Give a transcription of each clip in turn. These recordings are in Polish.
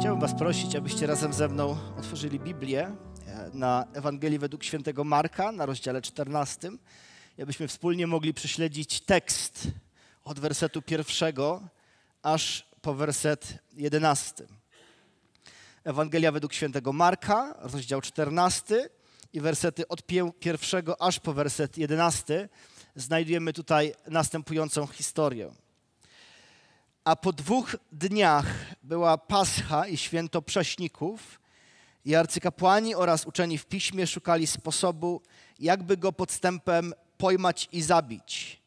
Chciałbym Was prosić, abyście razem ze mną otworzyli Biblię e, na Ewangelii według świętego Marka na rozdziale 14 i abyśmy wspólnie mogli prześledzić tekst od wersetu pierwszego aż po werset jedenasty. Ewangelia według świętego Marka, rozdział 14 i wersety od pierwszego aż po werset jedenasty. Znajdujemy tutaj następującą historię. A po dwóch dniach była Pascha i święto prześników, i arcykapłani oraz uczeni w piśmie szukali sposobu, jakby go podstępem pojmać i zabić.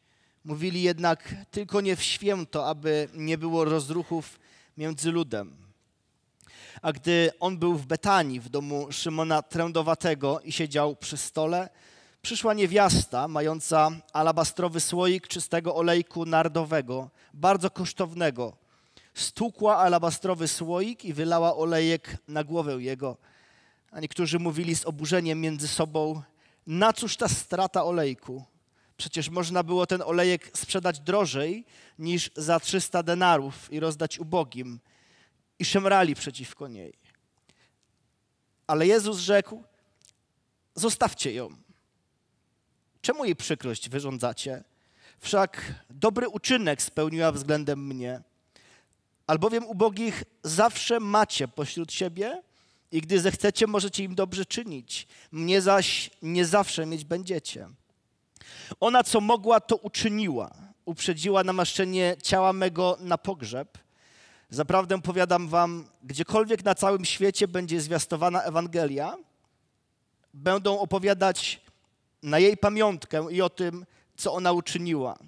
Mówili jednak tylko nie w święto, aby nie było rozruchów między ludem. A gdy on był w Betanii, w domu Szymona Trędowatego i siedział przy stole, przyszła niewiasta mająca alabastrowy słoik czystego olejku nardowego, bardzo kosztownego. Stukła alabastrowy słoik i wylała olejek na głowę jego. A niektórzy mówili z oburzeniem między sobą, na cóż ta strata olejku? Przecież można było ten olejek sprzedać drożej niż za 300 denarów i rozdać ubogim. I szemrali przeciwko niej. Ale Jezus rzekł, zostawcie ją Czemu jej przykrość wyrządzacie? Wszak dobry uczynek spełniła względem mnie. Albowiem ubogich zawsze macie pośród siebie i gdy zechcecie, możecie im dobrze czynić. Mnie zaś nie zawsze mieć będziecie. Ona, co mogła, to uczyniła. Uprzedziła namaszczenie ciała mego na pogrzeb. Zaprawdę powiadam wam, gdziekolwiek na całym świecie będzie zwiastowana Ewangelia, będą opowiadać na jej pamiątkę i o tym, co ona uczyniła.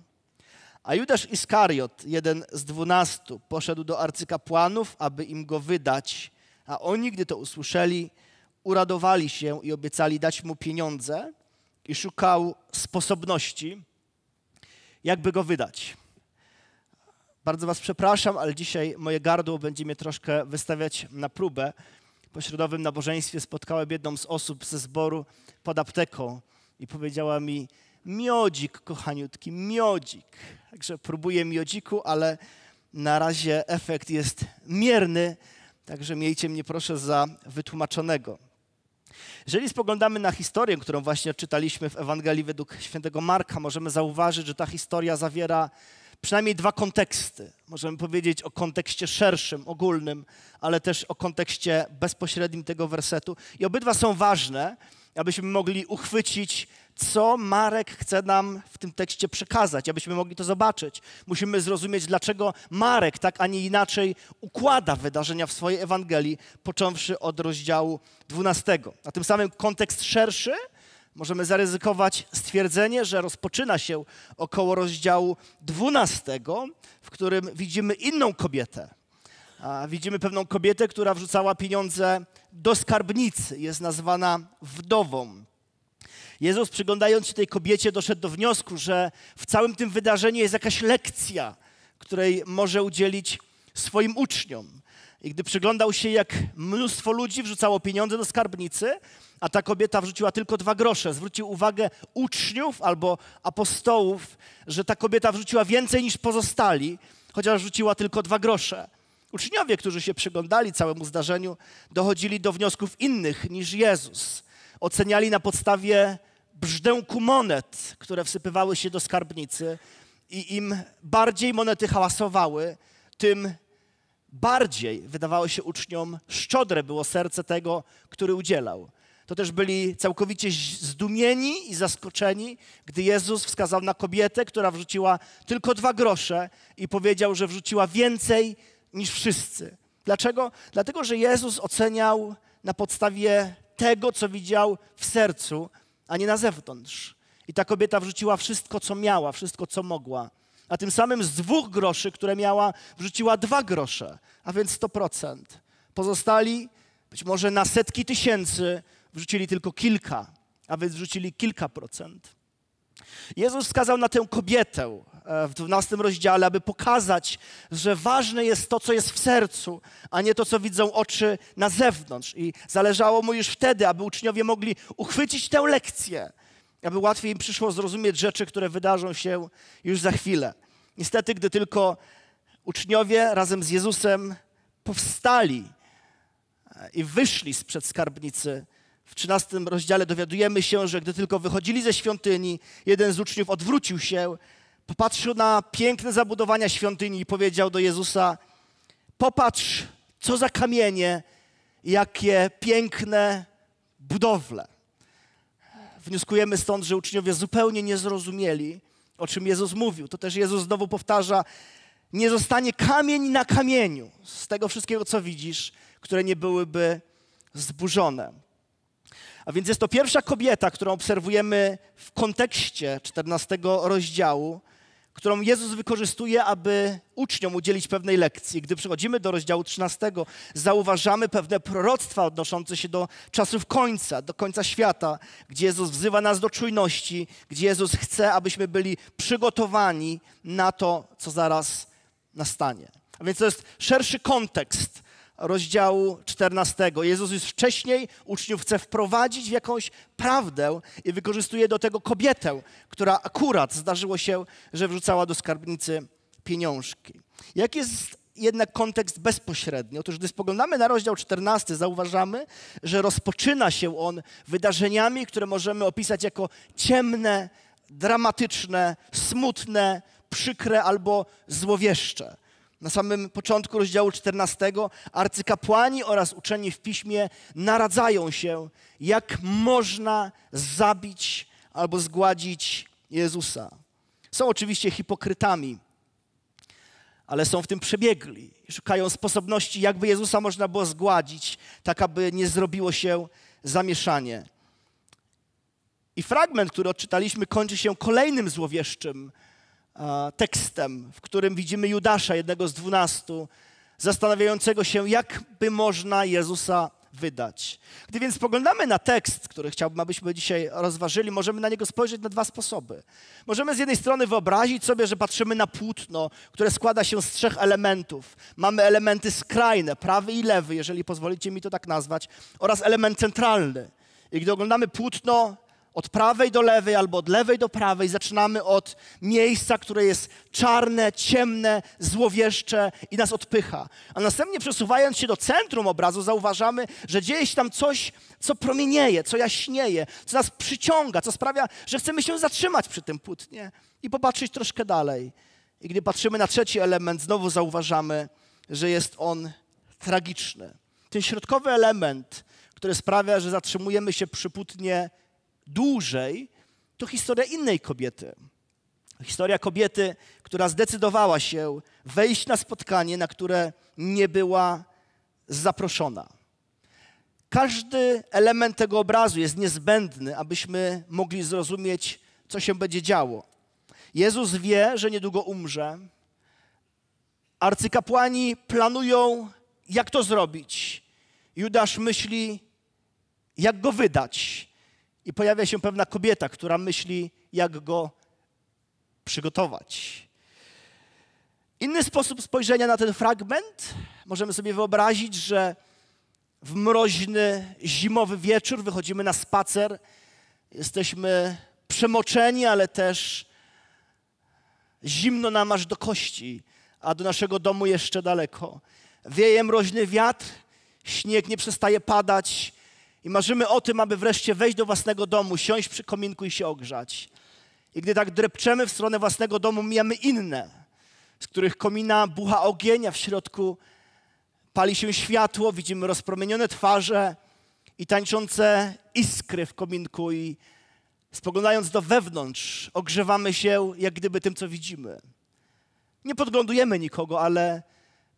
A Judasz Iskariot, jeden z dwunastu, poszedł do arcykapłanów, aby im go wydać, a oni, gdy to usłyszeli, uradowali się i obiecali dać mu pieniądze i szukał sposobności, jakby go wydać. Bardzo Was przepraszam, ale dzisiaj moje gardło będzie mnie troszkę wystawiać na próbę. Po środowym nabożeństwie spotkałem jedną z osób ze zboru pod apteką i powiedziała mi, miodzik, kochaniutki, miodzik. Także próbuję miodziku, ale na razie efekt jest mierny, także miejcie mnie proszę za wytłumaczonego. Jeżeli spoglądamy na historię, którą właśnie czytaliśmy w Ewangelii według świętego Marka, możemy zauważyć, że ta historia zawiera przynajmniej dwa konteksty. Możemy powiedzieć o kontekście szerszym, ogólnym, ale też o kontekście bezpośrednim tego wersetu. I obydwa są ważne, abyśmy mogli uchwycić, co Marek chce nam w tym tekście przekazać, abyśmy mogli to zobaczyć. Musimy zrozumieć, dlaczego Marek tak, a nie inaczej układa wydarzenia w swojej Ewangelii, począwszy od rozdziału 12. A tym samym kontekst szerszy możemy zaryzykować stwierdzenie, że rozpoczyna się około rozdziału 12, w którym widzimy inną kobietę. Widzimy pewną kobietę, która wrzucała pieniądze do skarbnicy, jest nazwana wdową. Jezus, przyglądając się tej kobiecie, doszedł do wniosku, że w całym tym wydarzeniu jest jakaś lekcja, której może udzielić swoim uczniom. I gdy przyglądał się, jak mnóstwo ludzi wrzucało pieniądze do skarbnicy, a ta kobieta wrzuciła tylko dwa grosze, zwrócił uwagę uczniów albo apostołów, że ta kobieta wrzuciła więcej niż pozostali, chociaż wrzuciła tylko dwa grosze. Uczniowie, którzy się przyglądali całemu zdarzeniu, dochodzili do wniosków innych niż Jezus. Oceniali na podstawie brzdęku monet, które wsypywały się do skarbnicy i im bardziej monety hałasowały, tym bardziej wydawało się uczniom szczodre było serce tego, który udzielał. To też byli całkowicie zdumieni i zaskoczeni, gdy Jezus wskazał na kobietę, która wrzuciła tylko dwa grosze i powiedział, że wrzuciła więcej niż wszyscy. Dlaczego? Dlatego, że Jezus oceniał na podstawie tego, co widział w sercu, a nie na zewnątrz. I ta kobieta wrzuciła wszystko, co miała, wszystko, co mogła. A tym samym z dwóch groszy, które miała, wrzuciła dwa grosze, a więc 100%. Pozostali, być może na setki tysięcy, wrzucili tylko kilka, a więc wrzucili kilka procent. Jezus wskazał na tę kobietę, E, w 12 rozdziale, aby pokazać, że ważne jest to, co jest w sercu, a nie to, co widzą oczy na zewnątrz. I zależało mu już wtedy, aby uczniowie mogli uchwycić tę lekcję, aby łatwiej im przyszło zrozumieć rzeczy, które wydarzą się już za chwilę. Niestety, gdy tylko uczniowie razem z Jezusem powstali e, i wyszli sprzed skarbnicy, w 13 rozdziale dowiadujemy się, że gdy tylko wychodzili ze świątyni, jeden z uczniów odwrócił się, Popatrzył na piękne zabudowania świątyni i powiedział do Jezusa: Popatrz, co za kamienie, jakie piękne budowle. Wnioskujemy stąd, że uczniowie zupełnie nie zrozumieli, o czym Jezus mówił. To też Jezus znowu powtarza: Nie zostanie kamień na kamieniu z tego wszystkiego, co widzisz, które nie byłyby zburzone. A więc jest to pierwsza kobieta, którą obserwujemy w kontekście 14 rozdziału którą Jezus wykorzystuje, aby uczniom udzielić pewnej lekcji. Gdy przechodzimy do rozdziału 13, zauważamy pewne proroctwa odnoszące się do czasów końca, do końca świata, gdzie Jezus wzywa nas do czujności, gdzie Jezus chce, abyśmy byli przygotowani na to, co zaraz nastanie. A więc to jest szerszy kontekst rozdziału 14. Jezus już wcześniej uczniów chce wprowadzić w jakąś prawdę i wykorzystuje do tego kobietę, która akurat zdarzyło się, że wrzucała do skarbnicy pieniążki. Jaki jest jednak kontekst bezpośredni? Otóż gdy spoglądamy na rozdział 14, zauważamy, że rozpoczyna się on wydarzeniami, które możemy opisać jako ciemne, dramatyczne, smutne, przykre albo złowieszcze na samym początku rozdziału 14, arcykapłani oraz uczeni w piśmie naradzają się, jak można zabić albo zgładzić Jezusa. Są oczywiście hipokrytami, ale są w tym przebiegli. Szukają sposobności, jakby Jezusa można było zgładzić, tak aby nie zrobiło się zamieszanie. I fragment, który odczytaliśmy, kończy się kolejnym złowieszczym tekstem, w którym widzimy Judasza, jednego z dwunastu, zastanawiającego się, jak by można Jezusa wydać. Gdy więc spoglądamy na tekst, który chciałbym, abyśmy dzisiaj rozważyli, możemy na niego spojrzeć na dwa sposoby. Możemy z jednej strony wyobrazić sobie, że patrzymy na płótno, które składa się z trzech elementów. Mamy elementy skrajne, prawy i lewy, jeżeli pozwolicie mi to tak nazwać, oraz element centralny. I gdy oglądamy płótno, od prawej do lewej albo od lewej do prawej. Zaczynamy od miejsca, które jest czarne, ciemne, złowieszcze i nas odpycha. A następnie przesuwając się do centrum obrazu zauważamy, że dzieje się tam coś, co promienieje, co jaśnieje, co nas przyciąga, co sprawia, że chcemy się zatrzymać przy tym płótnie i popatrzeć troszkę dalej. I gdy patrzymy na trzeci element, znowu zauważamy, że jest on tragiczny. Ten środkowy element, który sprawia, że zatrzymujemy się przy płótnie dłużej, to historia innej kobiety. Historia kobiety, która zdecydowała się wejść na spotkanie, na które nie była zaproszona. Każdy element tego obrazu jest niezbędny, abyśmy mogli zrozumieć, co się będzie działo. Jezus wie, że niedługo umrze. Arcykapłani planują, jak to zrobić. Judasz myśli, jak go wydać i pojawia się pewna kobieta, która myśli, jak go przygotować. Inny sposób spojrzenia na ten fragment możemy sobie wyobrazić, że w mroźny, zimowy wieczór wychodzimy na spacer, jesteśmy przemoczeni, ale też zimno nam aż do kości, a do naszego domu jeszcze daleko. Wieje mroźny wiatr, śnieg nie przestaje padać, i marzymy o tym, aby wreszcie wejść do własnego domu, siąść przy kominku i się ogrzać. I gdy tak drepczemy w stronę własnego domu, mijamy inne, z których komina bucha ogienia w środku pali się światło, widzimy rozpromienione twarze i tańczące iskry w kominku i spoglądając do wewnątrz, ogrzewamy się jak gdyby tym, co widzimy. Nie podglądujemy nikogo, ale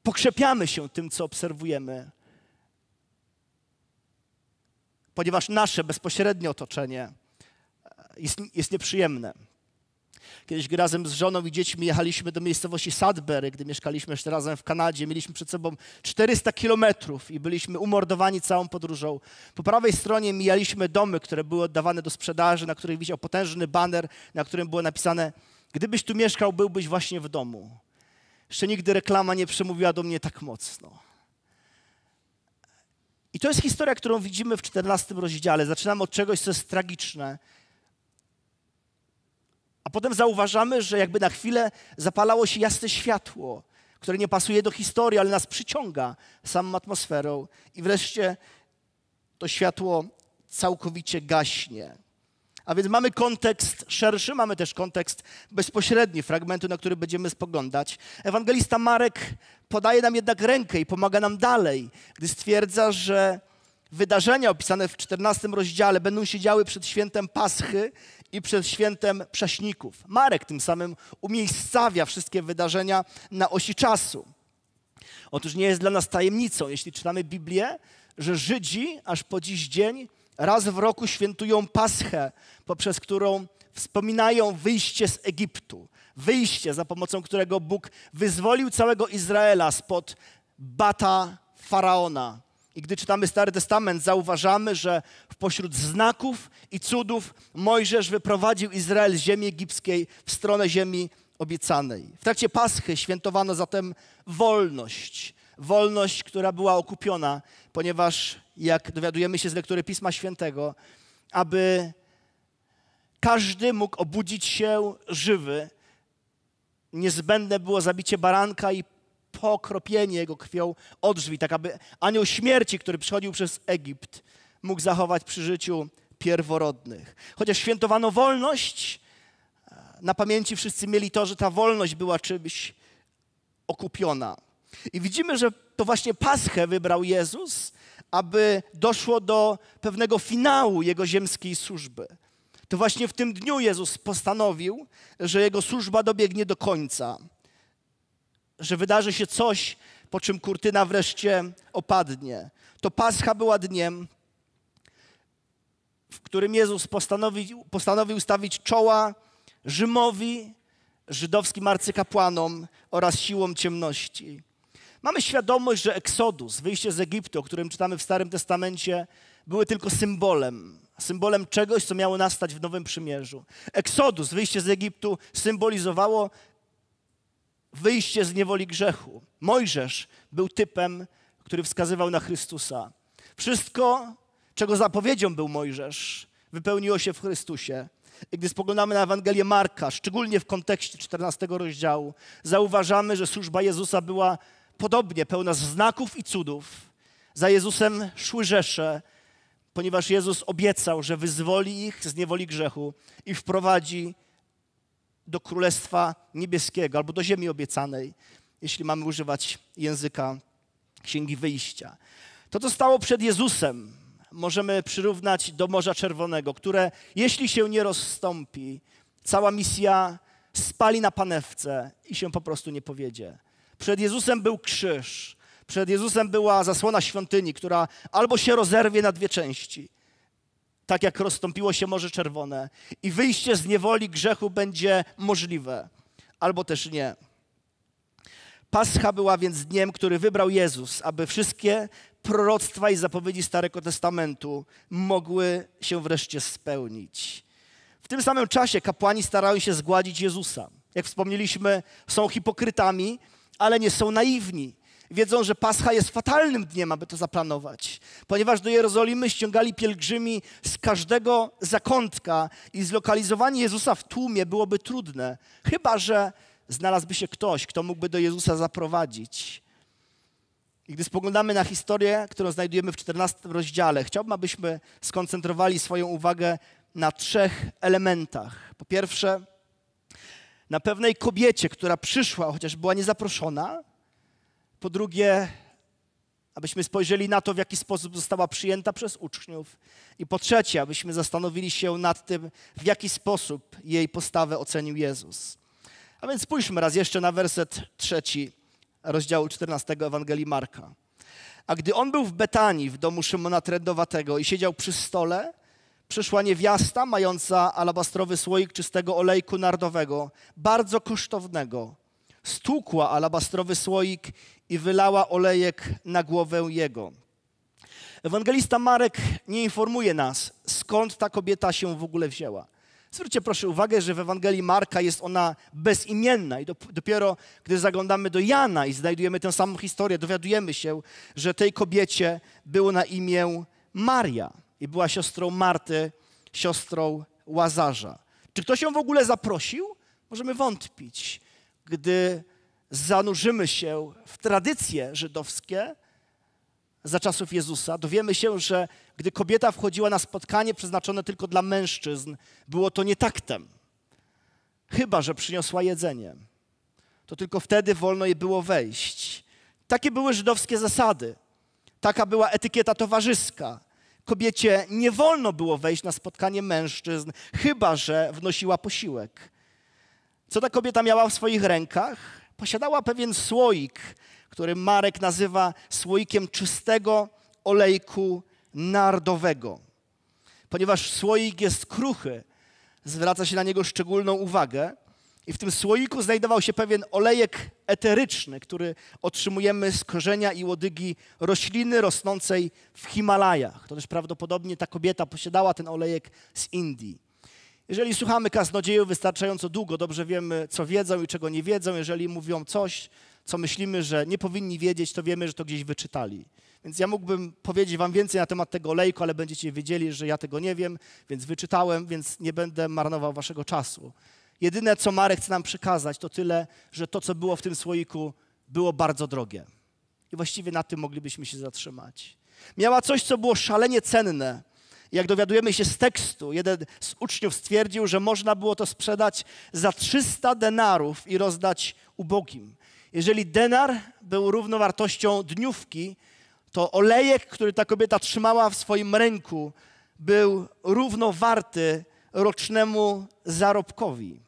pokrzepiamy się tym, co obserwujemy ponieważ nasze bezpośrednie otoczenie e, jest, jest nieprzyjemne. Kiedyś razem z żoną i dziećmi jechaliśmy do miejscowości Sudbury, gdy mieszkaliśmy jeszcze razem w Kanadzie. Mieliśmy przed sobą 400 kilometrów i byliśmy umordowani całą podróżą. Po prawej stronie mijaliśmy domy, które były oddawane do sprzedaży, na których widział potężny baner, na którym było napisane Gdybyś tu mieszkał, byłbyś właśnie w domu. Jeszcze nigdy reklama nie przemówiła do mnie tak mocno. I to jest historia, którą widzimy w 14 rozdziale. Zaczynamy od czegoś, co jest tragiczne. A potem zauważamy, że jakby na chwilę zapalało się jasne światło, które nie pasuje do historii, ale nas przyciąga samą atmosferą. I wreszcie to światło całkowicie gaśnie. A więc mamy kontekst szerszy, mamy też kontekst bezpośredni fragmentu, na który będziemy spoglądać. Ewangelista Marek podaje nam jednak rękę i pomaga nam dalej, gdy stwierdza, że wydarzenia opisane w 14 rozdziale będą się działy przed świętem Paschy i przed świętem Prześników. Marek tym samym umiejscawia wszystkie wydarzenia na osi czasu. Otóż nie jest dla nas tajemnicą, jeśli czytamy Biblię, że Żydzi aż po dziś dzień Raz w roku świętują Paschę, poprzez którą wspominają wyjście z Egiptu. Wyjście, za pomocą którego Bóg wyzwolił całego Izraela spod bata faraona. I gdy czytamy Stary Testament, zauważamy, że w pośród znaków i cudów Mojżesz wyprowadził Izrael z ziemi egipskiej w stronę ziemi obiecanej. W trakcie Paschy świętowano zatem wolność. Wolność, która była okupiona, ponieważ jak dowiadujemy się z lektury Pisma Świętego, aby każdy mógł obudzić się żywy. Niezbędne było zabicie baranka i pokropienie jego krwią od drzwi, tak aby anioł śmierci, który przychodził przez Egipt, mógł zachować przy życiu pierworodnych. Chociaż świętowano wolność, na pamięci wszyscy mieli to, że ta wolność była czymś okupiona. I widzimy, że to właśnie Paschę wybrał Jezus aby doszło do pewnego finału jego ziemskiej służby. To właśnie w tym dniu Jezus postanowił, że jego służba dobiegnie do końca, że wydarzy się coś, po czym kurtyna wreszcie opadnie. To Pascha była dniem, w którym Jezus postanowił, postanowił stawić czoła Rzymowi, żydowskim arcykapłanom oraz siłom ciemności. Mamy świadomość, że Eksodus, wyjście z Egiptu, o którym czytamy w Starym Testamencie, były tylko symbolem. Symbolem czegoś, co miało nastać w Nowym Przymierzu. Eksodus, wyjście z Egiptu, symbolizowało wyjście z niewoli grzechu. Mojżesz był typem, który wskazywał na Chrystusa. Wszystko, czego zapowiedzią był Mojżesz, wypełniło się w Chrystusie. I gdy spoglądamy na Ewangelię Marka, szczególnie w kontekście 14 rozdziału, zauważamy, że służba Jezusa była podobnie pełna znaków i cudów. Za Jezusem szły rzesze, ponieważ Jezus obiecał, że wyzwoli ich z niewoli grzechu i wprowadzi do Królestwa Niebieskiego albo do ziemi obiecanej, jeśli mamy używać języka Księgi Wyjścia. To, co stało przed Jezusem, możemy przyrównać do Morza Czerwonego, które, jeśli się nie rozstąpi, cała misja spali na panewce i się po prostu nie powiedzie. Przed Jezusem był krzyż. Przed Jezusem była zasłona świątyni, która albo się rozerwie na dwie części, tak jak rozstąpiło się Morze Czerwone, i wyjście z niewoli grzechu będzie możliwe, albo też nie. Pascha była więc dniem, który wybrał Jezus, aby wszystkie proroctwa i zapowiedzi Starego Testamentu mogły się wreszcie spełnić. W tym samym czasie kapłani starają się zgładzić Jezusa. Jak wspomnieliśmy, są hipokrytami, ale nie są naiwni. Wiedzą, że Pascha jest fatalnym dniem, aby to zaplanować, ponieważ do Jerozolimy ściągali pielgrzymi z każdego zakątka i zlokalizowanie Jezusa w tłumie byłoby trudne, chyba że znalazłby się ktoś, kto mógłby do Jezusa zaprowadzić. I gdy spoglądamy na historię, którą znajdujemy w 14 rozdziale, chciałbym, abyśmy skoncentrowali swoją uwagę na trzech elementach. Po pierwsze, na pewnej kobiecie, która przyszła, chociaż była niezaproszona. Po drugie, abyśmy spojrzeli na to, w jaki sposób została przyjęta przez uczniów. I po trzecie, abyśmy zastanowili się nad tym, w jaki sposób jej postawę ocenił Jezus. A więc spójrzmy raz jeszcze na werset trzeci rozdziału 14 Ewangelii Marka. A gdy on był w Betanii, w domu Szymona Trendowatego i siedział przy stole, przyszła niewiasta mająca alabastrowy słoik czystego olejku nardowego, bardzo kosztownego. Stukła alabastrowy słoik i wylała olejek na głowę jego. Ewangelista Marek nie informuje nas, skąd ta kobieta się w ogóle wzięła. Zwróćcie proszę uwagę, że w Ewangelii Marka jest ona bezimienna i dopiero gdy zaglądamy do Jana i znajdujemy tę samą historię, dowiadujemy się, że tej kobiecie było na imię Maria i była siostrą Marty, siostrą Łazarza. Czy ktoś ją w ogóle zaprosił? Możemy wątpić, gdy zanurzymy się w tradycje żydowskie za czasów Jezusa. Dowiemy się, że gdy kobieta wchodziła na spotkanie przeznaczone tylko dla mężczyzn, było to nietaktem. Chyba, że przyniosła jedzenie. To tylko wtedy wolno jej było wejść. Takie były żydowskie zasady. Taka była etykieta towarzyska kobiecie nie wolno było wejść na spotkanie mężczyzn, chyba że wnosiła posiłek. Co ta kobieta miała w swoich rękach? Posiadała pewien słoik, który Marek nazywa słoikiem czystego olejku nardowego. Ponieważ słoik jest kruchy, zwraca się na niego szczególną uwagę. I w tym słoiku znajdował się pewien olejek eteryczny, który otrzymujemy z korzenia i łodygi rośliny rosnącej w Himalajach. To też prawdopodobnie ta kobieta posiadała ten olejek z Indii. Jeżeli słuchamy kaznodziejów wystarczająco długo, dobrze wiemy, co wiedzą i czego nie wiedzą. Jeżeli mówią coś, co myślimy, że nie powinni wiedzieć, to wiemy, że to gdzieś wyczytali. Więc ja mógłbym powiedzieć wam więcej na temat tego olejku, ale będziecie wiedzieli, że ja tego nie wiem, więc wyczytałem, więc nie będę marnował waszego czasu. Jedyne, co Marek chce nam przekazać, to tyle, że to, co było w tym słoiku, było bardzo drogie. I właściwie na tym moglibyśmy się zatrzymać. Miała coś, co było szalenie cenne. Jak dowiadujemy się z tekstu, jeden z uczniów stwierdził, że można było to sprzedać za 300 denarów i rozdać ubogim. Jeżeli denar był równowartością dniówki, to olejek, który ta kobieta trzymała w swoim ręku, był równowarty rocznemu zarobkowi.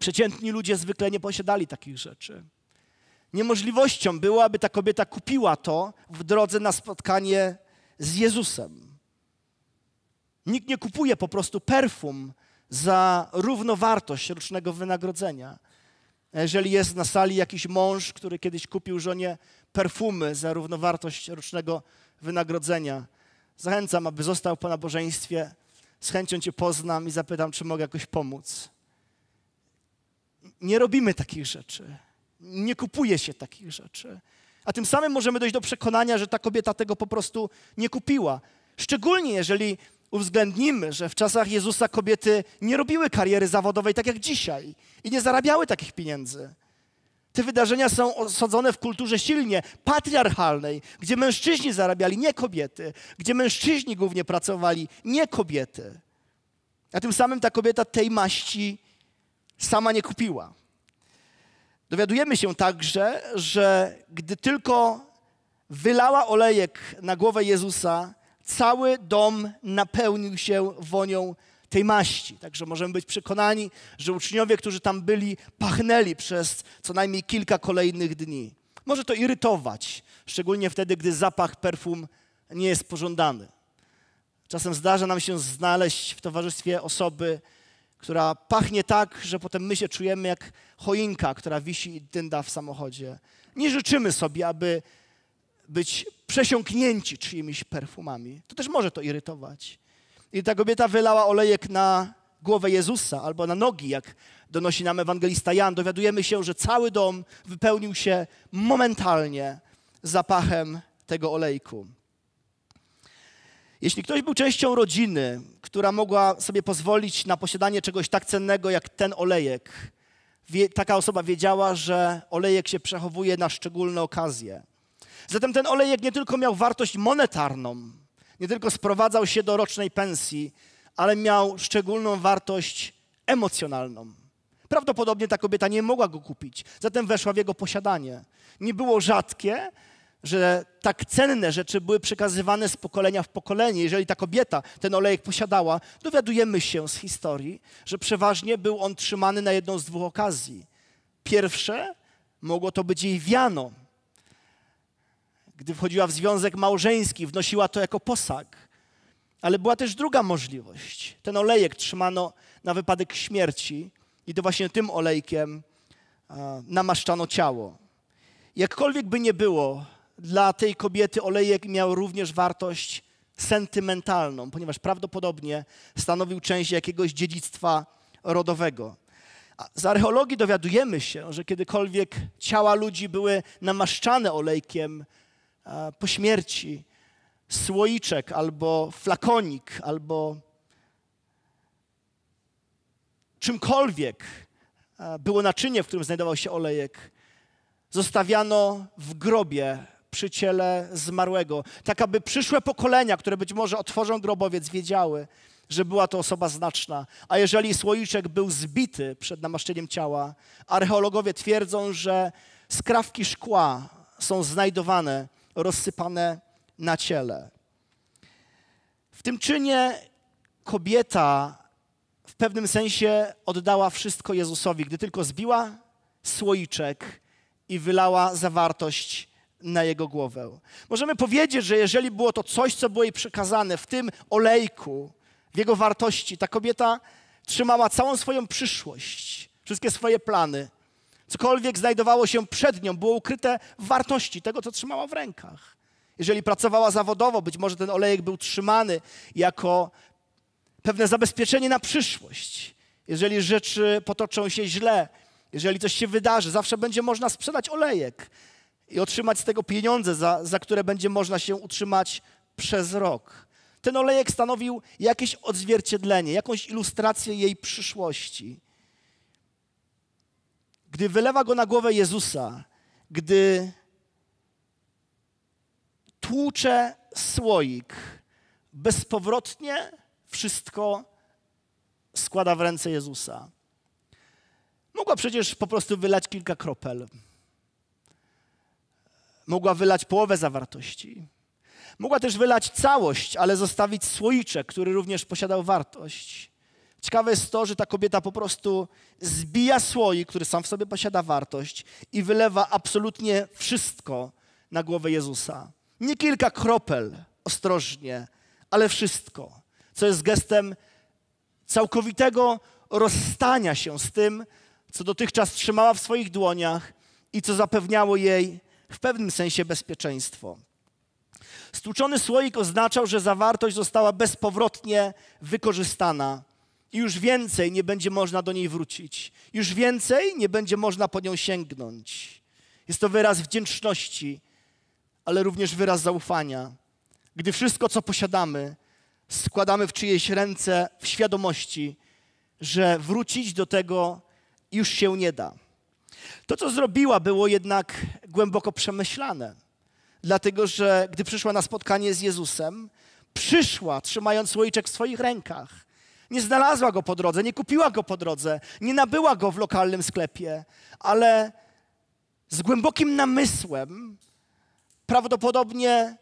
Przeciętni ludzie zwykle nie posiadali takich rzeczy. Niemożliwością było, aby ta kobieta kupiła to w drodze na spotkanie z Jezusem. Nikt nie kupuje po prostu perfum za równowartość rocznego wynagrodzenia. Jeżeli jest na sali jakiś mąż, który kiedyś kupił żonie perfumy za równowartość rocznego wynagrodzenia, zachęcam, aby został po nabożeństwie. Z chęcią Cię poznam i zapytam, czy mogę jakoś pomóc nie robimy takich rzeczy, nie kupuje się takich rzeczy. A tym samym możemy dojść do przekonania, że ta kobieta tego po prostu nie kupiła. Szczególnie jeżeli uwzględnimy, że w czasach Jezusa kobiety nie robiły kariery zawodowej tak jak dzisiaj i nie zarabiały takich pieniędzy. Te wydarzenia są osadzone w kulturze silnie patriarchalnej, gdzie mężczyźni zarabiali, nie kobiety, gdzie mężczyźni głównie pracowali, nie kobiety. A tym samym ta kobieta tej maści sama nie kupiła. Dowiadujemy się także, że gdy tylko wylała olejek na głowę Jezusa, cały dom napełnił się wonią tej maści. Także możemy być przekonani, że uczniowie, którzy tam byli, pachnęli przez co najmniej kilka kolejnych dni. Może to irytować, szczególnie wtedy, gdy zapach perfum nie jest pożądany. Czasem zdarza nam się znaleźć w towarzystwie osoby, która pachnie tak, że potem my się czujemy jak choinka, która wisi i dynda w samochodzie. Nie życzymy sobie, aby być przesiąknięci czyimiś perfumami. To też może to irytować. I ta kobieta wylała olejek na głowę Jezusa albo na nogi, jak donosi nam ewangelista Jan. Dowiadujemy się, że cały dom wypełnił się momentalnie zapachem tego olejku. Jeśli ktoś był częścią rodziny, która mogła sobie pozwolić na posiadanie czegoś tak cennego jak ten olejek, wie, taka osoba wiedziała, że olejek się przechowuje na szczególne okazje. Zatem ten olejek nie tylko miał wartość monetarną, nie tylko sprowadzał się do rocznej pensji, ale miał szczególną wartość emocjonalną. Prawdopodobnie ta kobieta nie mogła go kupić, zatem weszła w jego posiadanie. Nie było rzadkie, że tak cenne rzeczy były przekazywane z pokolenia w pokolenie. Jeżeli ta kobieta ten olejek posiadała, dowiadujemy się z historii, że przeważnie był on trzymany na jedną z dwóch okazji. Pierwsze, mogło to być jej wiano. Gdy wchodziła w związek małżeński, wnosiła to jako posag. Ale była też druga możliwość. Ten olejek trzymano na wypadek śmierci i to właśnie tym olejkiem a, namaszczano ciało. Jakkolwiek by nie było, dla tej kobiety olejek miał również wartość sentymentalną, ponieważ prawdopodobnie stanowił część jakiegoś dziedzictwa rodowego. Z archeologii dowiadujemy się, że kiedykolwiek ciała ludzi były namaszczane olejkiem e, po śmierci, słoiczek albo flakonik, albo czymkolwiek e, było naczynie, w którym znajdował się olejek, zostawiano w grobie przy ciele zmarłego, tak aby przyszłe pokolenia, które być może otworzą grobowiec, wiedziały, że była to osoba znaczna. A jeżeli słoiczek był zbity przed namaszczeniem ciała, archeologowie twierdzą, że skrawki szkła są znajdowane, rozsypane na ciele. W tym czynie kobieta w pewnym sensie oddała wszystko Jezusowi, gdy tylko zbiła słoiczek i wylała zawartość na jego głowę. Możemy powiedzieć, że jeżeli było to coś, co było jej przekazane w tym olejku, w jego wartości, ta kobieta trzymała całą swoją przyszłość, wszystkie swoje plany. Cokolwiek znajdowało się przed nią, było ukryte w wartości tego, co trzymała w rękach. Jeżeli pracowała zawodowo, być może ten olejek był trzymany jako pewne zabezpieczenie na przyszłość. Jeżeli rzeczy potoczą się źle, jeżeli coś się wydarzy, zawsze będzie można sprzedać olejek, i otrzymać z tego pieniądze, za, za które będzie można się utrzymać przez rok. Ten olejek stanowił jakieś odzwierciedlenie, jakąś ilustrację jej przyszłości. Gdy wylewa go na głowę Jezusa, gdy tłucze słoik, bezpowrotnie wszystko składa w ręce Jezusa. Mogła przecież po prostu wylać kilka kropel. Mogła wylać połowę zawartości. Mogła też wylać całość, ale zostawić słoiczek, który również posiadał wartość. Ciekawe jest to, że ta kobieta po prostu zbija słoik, który sam w sobie posiada wartość i wylewa absolutnie wszystko na głowę Jezusa. Nie kilka kropel, ostrożnie, ale wszystko, co jest gestem całkowitego rozstania się z tym, co dotychczas trzymała w swoich dłoniach i co zapewniało jej w pewnym sensie bezpieczeństwo. Stłuczony słoik oznaczał, że zawartość została bezpowrotnie wykorzystana i już więcej nie będzie można do niej wrócić. Już więcej nie będzie można po nią sięgnąć. Jest to wyraz wdzięczności, ale również wyraz zaufania. Gdy wszystko, co posiadamy, składamy w czyjeś ręce w świadomości, że wrócić do tego już się nie da. To, co zrobiła, było jednak głęboko przemyślane, dlatego że gdy przyszła na spotkanie z Jezusem, przyszła trzymając słoiczek w swoich rękach. Nie znalazła go po drodze, nie kupiła go po drodze, nie nabyła go w lokalnym sklepie, ale z głębokim namysłem prawdopodobnie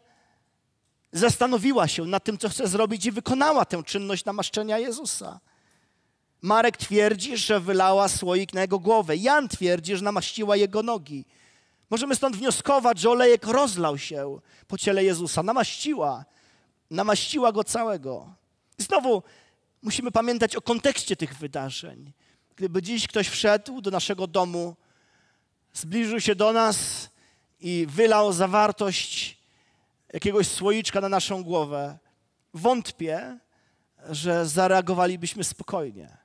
zastanowiła się nad tym, co chce zrobić i wykonała tę czynność namaszczenia Jezusa. Marek twierdzi, że wylała słoik na jego głowę. Jan twierdzi, że namaściła jego nogi. Możemy stąd wnioskować, że olejek rozlał się po ciele Jezusa. Namaściła. Namaściła go całego. I znowu musimy pamiętać o kontekście tych wydarzeń. Gdyby dziś ktoś wszedł do naszego domu, zbliżył się do nas i wylał zawartość jakiegoś słoiczka na naszą głowę, wątpię, że zareagowalibyśmy spokojnie.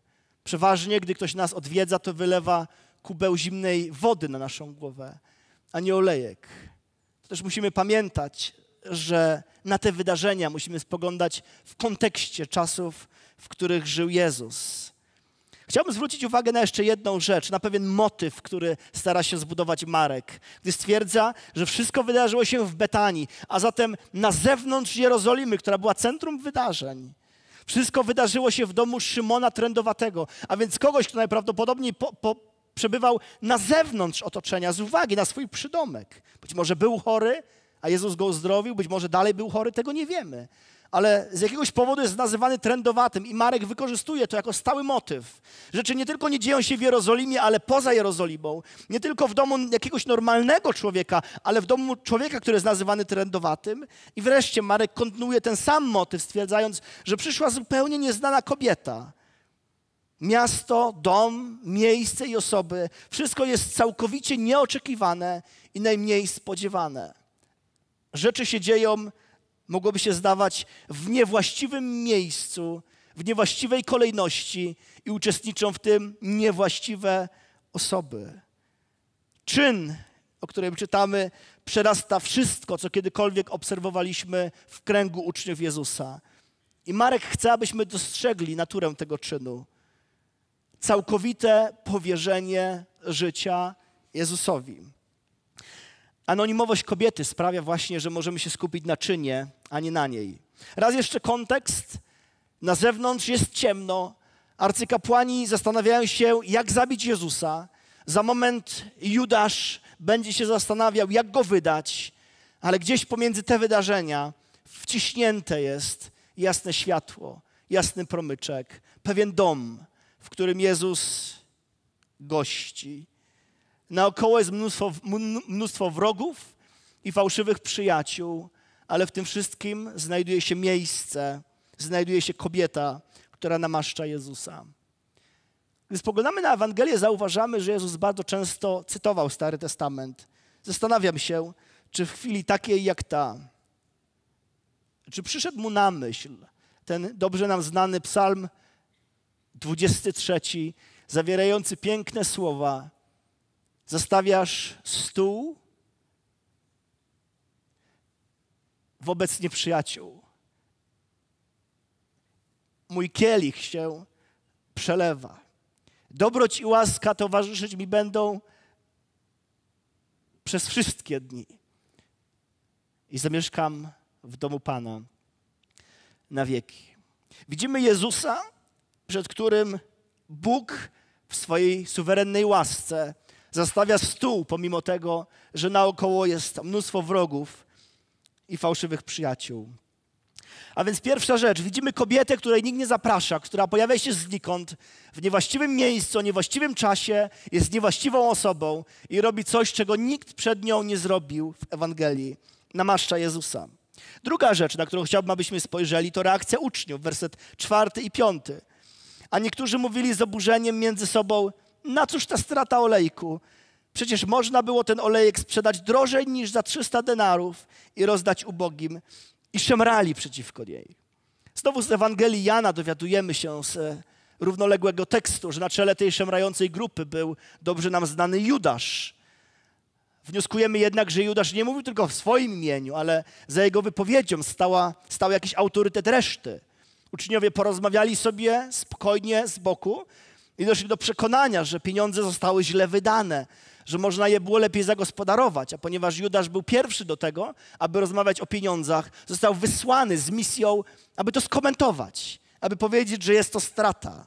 Przeważnie, gdy ktoś nas odwiedza, to wylewa kubeł zimnej wody na naszą głowę, a nie olejek. To też musimy pamiętać, że na te wydarzenia musimy spoglądać w kontekście czasów, w których żył Jezus. Chciałbym zwrócić uwagę na jeszcze jedną rzecz, na pewien motyw, który stara się zbudować Marek, gdy stwierdza, że wszystko wydarzyło się w Betanii, a zatem na zewnątrz Jerozolimy, która była centrum wydarzeń. Wszystko wydarzyło się w domu Szymona Trędowatego, a więc kogoś, kto najprawdopodobniej po, po, przebywał na zewnątrz otoczenia z uwagi na swój przydomek. Być może był chory, a Jezus go uzdrowił, być może dalej był chory, tego nie wiemy ale z jakiegoś powodu jest nazywany trendowatym i Marek wykorzystuje to jako stały motyw. Rzeczy nie tylko nie dzieją się w Jerozolimie, ale poza Jerozolimą, nie tylko w domu jakiegoś normalnego człowieka, ale w domu człowieka, który jest nazywany trendowatym. I wreszcie Marek kontynuuje ten sam motyw, stwierdzając, że przyszła zupełnie nieznana kobieta. Miasto, dom, miejsce i osoby wszystko jest całkowicie nieoczekiwane i najmniej spodziewane. Rzeczy się dzieją mogłoby się zdawać w niewłaściwym miejscu, w niewłaściwej kolejności i uczestniczą w tym niewłaściwe osoby. Czyn, o którym czytamy, przerasta wszystko, co kiedykolwiek obserwowaliśmy w kręgu uczniów Jezusa. I Marek chce, abyśmy dostrzegli naturę tego czynu. Całkowite powierzenie życia Jezusowi. Anonimowość kobiety sprawia właśnie, że możemy się skupić na czynie, a nie na niej. Raz jeszcze kontekst. Na zewnątrz jest ciemno. Arcykapłani zastanawiają się, jak zabić Jezusa. Za moment Judasz będzie się zastanawiał, jak go wydać, ale gdzieś pomiędzy te wydarzenia wciśnięte jest jasne światło, jasny promyczek, pewien dom, w którym Jezus gości. Naokoło jest mnóstwo, mnóstwo wrogów i fałszywych przyjaciół, ale w tym wszystkim znajduje się miejsce, znajduje się kobieta, która namaszcza Jezusa. Gdy spoglądamy na Ewangelię, zauważamy, że Jezus bardzo często cytował Stary Testament. Zastanawiam się, czy w chwili takiej jak ta, czy przyszedł mu na myśl ten dobrze nam znany psalm 23, zawierający piękne słowa, Zostawiasz stół wobec nieprzyjaciół. Mój kielich się przelewa. Dobroć i łaska towarzyszyć mi będą przez wszystkie dni. I zamieszkam w domu Pana na wieki. Widzimy Jezusa, przed którym Bóg w swojej suwerennej łasce zastawia stół, pomimo tego, że naokoło jest mnóstwo wrogów i fałszywych przyjaciół. A więc pierwsza rzecz, widzimy kobietę, której nikt nie zaprasza, która pojawia się znikąd, w niewłaściwym miejscu, o niewłaściwym czasie, jest niewłaściwą osobą i robi coś, czego nikt przed nią nie zrobił w Ewangelii. Namaszcza Jezusa. Druga rzecz, na którą chciałbym, abyśmy spojrzeli, to reakcja uczniów, werset czwarty i piąty. A niektórzy mówili z oburzeniem między sobą, na cóż ta strata olejku? Przecież można było ten olejek sprzedać drożej niż za 300 denarów i rozdać ubogim. I szemrali przeciwko niej. Znowu z Ewangelii Jana dowiadujemy się z e, równoległego tekstu, że na czele tej szemrającej grupy był dobrze nam znany Judasz. Wnioskujemy jednak, że Judasz nie mówił tylko w swoim imieniu, ale za jego wypowiedzią stała, stał jakiś autorytet reszty. Uczniowie porozmawiali sobie spokojnie z boku, i doszli do przekonania, że pieniądze zostały źle wydane, że można je było lepiej zagospodarować. A ponieważ Judasz był pierwszy do tego, aby rozmawiać o pieniądzach, został wysłany z misją, aby to skomentować, aby powiedzieć, że jest to strata.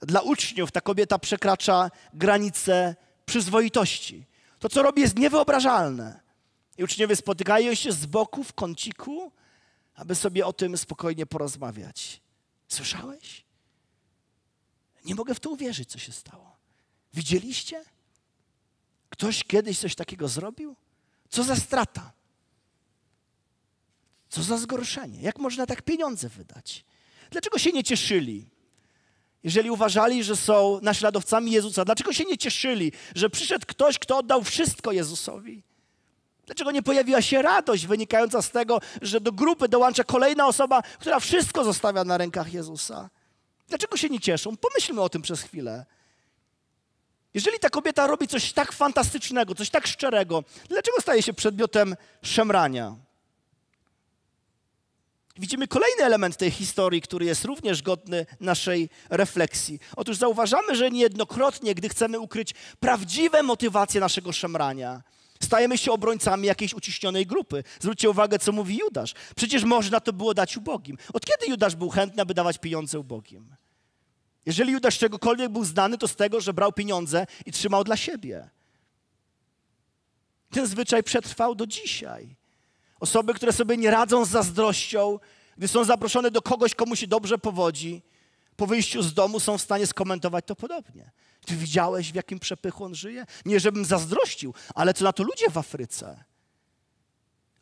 Dla uczniów ta kobieta przekracza granice przyzwoitości. To, co robi, jest niewyobrażalne. I uczniowie spotykają się z boku, w kąciku, aby sobie o tym spokojnie porozmawiać. Słyszałeś? Nie mogę w to uwierzyć, co się stało. Widzieliście? Ktoś kiedyś coś takiego zrobił? Co za strata? Co za zgorszenie? Jak można tak pieniądze wydać? Dlaczego się nie cieszyli? Jeżeli uważali, że są naśladowcami Jezusa, dlaczego się nie cieszyli, że przyszedł ktoś, kto oddał wszystko Jezusowi? Dlaczego nie pojawiła się radość wynikająca z tego, że do grupy dołącza kolejna osoba, która wszystko zostawia na rękach Jezusa? Dlaczego się nie cieszą? Pomyślmy o tym przez chwilę. Jeżeli ta kobieta robi coś tak fantastycznego, coś tak szczerego, dlaczego staje się przedmiotem szemrania? Widzimy kolejny element tej historii, który jest również godny naszej refleksji. Otóż zauważamy, że niejednokrotnie, gdy chcemy ukryć prawdziwe motywacje naszego szemrania, stajemy się obrońcami jakiejś uciśnionej grupy. Zwróćcie uwagę, co mówi Judasz. Przecież można to było dać ubogim. Od kiedy Judasz był chętny, aby dawać pieniądze ubogim? Jeżeli Judasz czegokolwiek był znany, to z tego, że brał pieniądze i trzymał dla siebie. Ten zwyczaj przetrwał do dzisiaj. Osoby, które sobie nie radzą z zazdrością, gdy są zaproszone do kogoś, komu się dobrze powodzi, po wyjściu z domu są w stanie skomentować to podobnie. Ty widziałeś, w jakim przepychu on żyje? Nie, żebym zazdrościł, ale co na to ludzie w Afryce?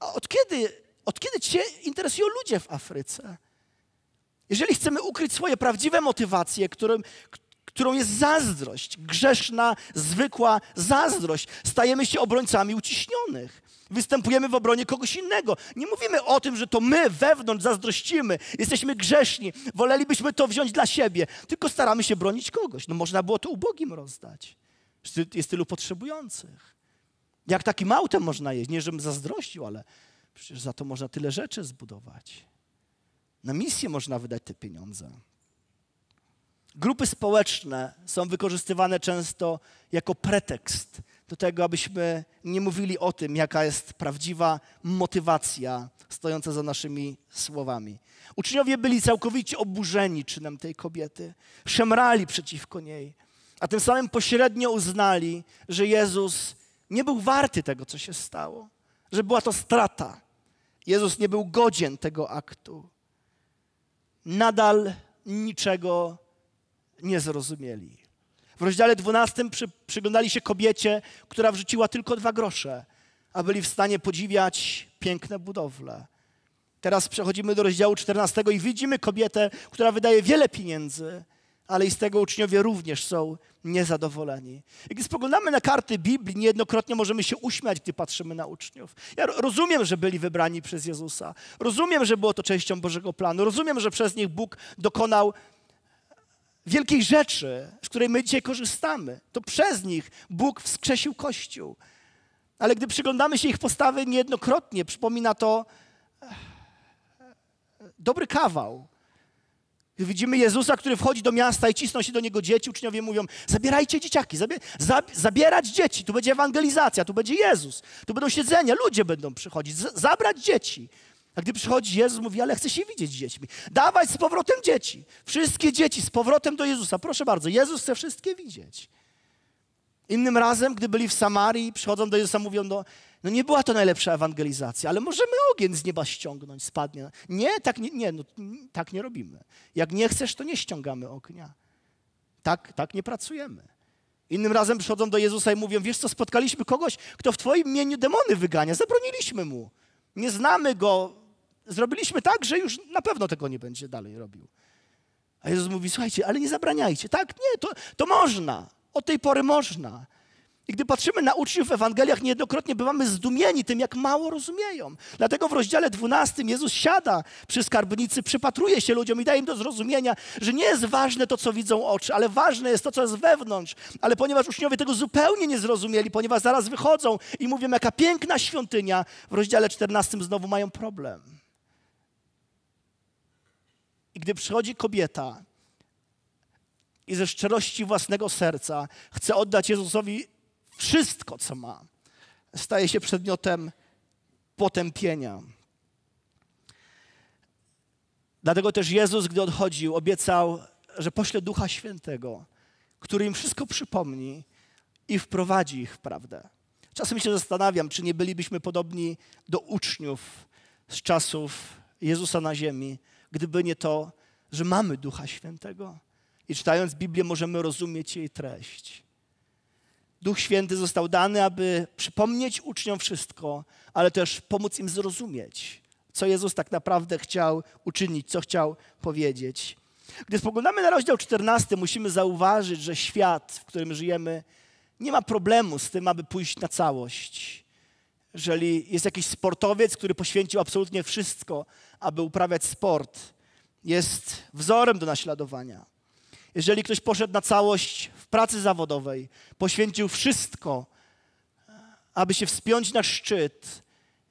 A od kiedy, od kiedy cię interesują ludzie w Afryce? Jeżeli chcemy ukryć swoje prawdziwe motywacje, którym, którą jest zazdrość, grzeszna, zwykła zazdrość, stajemy się obrońcami uciśnionych. Występujemy w obronie kogoś innego. Nie mówimy o tym, że to my wewnątrz zazdrościmy, jesteśmy grzeszni, wolelibyśmy to wziąć dla siebie, tylko staramy się bronić kogoś. No można było to ubogim rozdać. Jest tylu potrzebujących. Jak takim autem można jeść? Nie, żebym zazdrościł, ale przecież za to można tyle rzeczy zbudować. Na misję można wydać te pieniądze. Grupy społeczne są wykorzystywane często jako pretekst do tego, abyśmy nie mówili o tym, jaka jest prawdziwa motywacja stojąca za naszymi słowami. Uczniowie byli całkowicie oburzeni czynem tej kobiety, szemrali przeciwko niej, a tym samym pośrednio uznali, że Jezus nie był warty tego, co się stało, że była to strata. Jezus nie był godzien tego aktu nadal niczego nie zrozumieli. W rozdziale 12 przy, przyglądali się kobiecie, która wrzuciła tylko dwa grosze, a byli w stanie podziwiać piękne budowle. Teraz przechodzimy do rozdziału 14 i widzimy kobietę, która wydaje wiele pieniędzy, ale i z tego uczniowie również są niezadowoleni. I gdy spoglądamy na karty Biblii, niejednokrotnie możemy się uśmiać, gdy patrzymy na uczniów. Ja rozumiem, że byli wybrani przez Jezusa. Rozumiem, że było to częścią Bożego planu. Rozumiem, że przez nich Bóg dokonał wielkiej rzeczy, z której my dzisiaj korzystamy. To przez nich Bóg wskrzesił Kościół. Ale gdy przyglądamy się ich postawy, niejednokrotnie przypomina to e, e, dobry kawał Widzimy Jezusa, który wchodzi do miasta i cisną się do niego dzieci. Uczniowie mówią: Zabierajcie dzieciaki, zabie, zab, zabierać dzieci. Tu będzie ewangelizacja, tu będzie Jezus, tu będą siedzenia, ludzie będą przychodzić, z, zabrać dzieci. A gdy przychodzi Jezus, mówi: Ale chcę się widzieć z dziećmi. Dawać z powrotem dzieci. Wszystkie dzieci z powrotem do Jezusa. Proszę bardzo, Jezus chce wszystkie widzieć. Innym razem, gdy byli w Samarii, przychodzą do Jezusa, mówią: do no nie była to najlepsza ewangelizacja, ale możemy ogień z nieba ściągnąć, spadnie. Nie, tak nie, nie, no, tak nie robimy. Jak nie chcesz, to nie ściągamy ognia. Tak, tak nie pracujemy. Innym razem przychodzą do Jezusa i mówią, wiesz co, spotkaliśmy kogoś, kto w Twoim imieniu demony wygania, zabroniliśmy mu. Nie znamy go, zrobiliśmy tak, że już na pewno tego nie będzie dalej robił. A Jezus mówi, słuchajcie, ale nie zabraniajcie. Tak, nie, to, to można. Od tej pory można. I gdy patrzymy na uczniów w Ewangeliach, niejednokrotnie bywamy zdumieni tym, jak mało rozumieją. Dlatego w rozdziale 12 Jezus siada przy skarbnicy, przypatruje się ludziom i daje im do zrozumienia, że nie jest ważne to, co widzą oczy, ale ważne jest to, co jest wewnątrz. Ale ponieważ uczniowie tego zupełnie nie zrozumieli, ponieważ zaraz wychodzą i mówią, jaka piękna świątynia, w rozdziale 14 znowu mają problem. I gdy przychodzi kobieta i ze szczerości własnego serca chce oddać Jezusowi wszystko, co ma, staje się przedmiotem potępienia. Dlatego też Jezus, gdy odchodził, obiecał, że pośle Ducha Świętego, który im wszystko przypomni i wprowadzi ich w prawdę. Czasem się zastanawiam, czy nie bylibyśmy podobni do uczniów z czasów Jezusa na ziemi, gdyby nie to, że mamy Ducha Świętego i czytając Biblię możemy rozumieć jej treść. Duch Święty został dany, aby przypomnieć uczniom wszystko, ale też pomóc im zrozumieć, co Jezus tak naprawdę chciał uczynić, co chciał powiedzieć. Gdy spoglądamy na rozdział 14, musimy zauważyć, że świat, w którym żyjemy, nie ma problemu z tym, aby pójść na całość. Jeżeli jest jakiś sportowiec, który poświęcił absolutnie wszystko, aby uprawiać sport, jest wzorem do naśladowania. Jeżeli ktoś poszedł na całość pracy zawodowej, poświęcił wszystko, aby się wspiąć na szczyt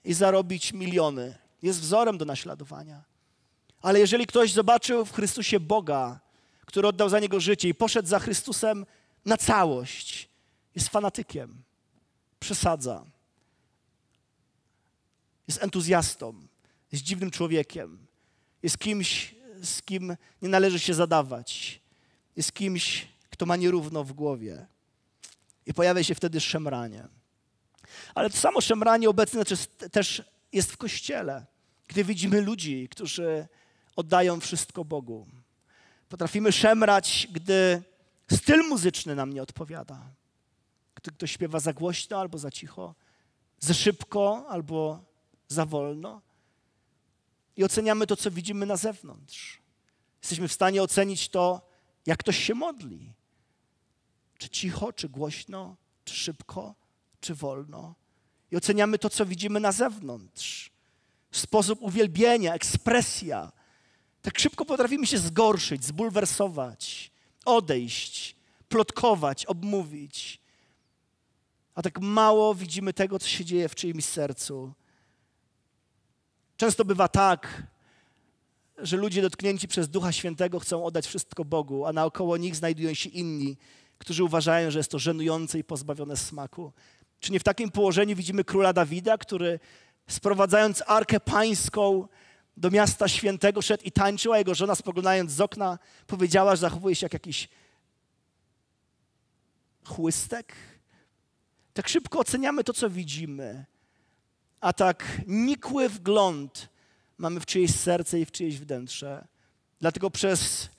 i zarobić miliony. Jest wzorem do naśladowania. Ale jeżeli ktoś zobaczył w Chrystusie Boga, który oddał za niego życie i poszedł za Chrystusem na całość, jest fanatykiem, przesadza, jest entuzjastą, jest dziwnym człowiekiem, jest kimś, z kim nie należy się zadawać, jest kimś, kto ma nierówno w głowie. I pojawia się wtedy szemranie. Ale to samo szemranie obecne też jest w kościele, gdy widzimy ludzi, którzy oddają wszystko Bogu. Potrafimy szemrać, gdy styl muzyczny nam nie odpowiada. Gdy ktoś śpiewa za głośno albo za cicho, za szybko albo za wolno. I oceniamy to, co widzimy na zewnątrz. Jesteśmy w stanie ocenić to, jak ktoś się modli, czy cicho, czy głośno, czy szybko, czy wolno. I oceniamy to, co widzimy na zewnątrz. Sposób uwielbienia, ekspresja. Tak szybko potrafimy się zgorszyć, zbulwersować, odejść, plotkować, obmówić. A tak mało widzimy tego, co się dzieje w czyimś sercu. Często bywa tak, że ludzie dotknięci przez Ducha Świętego chcą oddać wszystko Bogu, a naokoło nich znajdują się inni, którzy uważają, że jest to żenujące i pozbawione smaku. Czy nie w takim położeniu widzimy króla Dawida, który sprowadzając arkę pańską do miasta świętego szedł i tańczył, a jego żona spoglądając z okna powiedziała, że zachowuje się jak jakiś chłystek? Tak szybko oceniamy to, co widzimy, a tak nikły wgląd mamy w czyjeś serce i w czyjeś wnętrze. Dlatego przez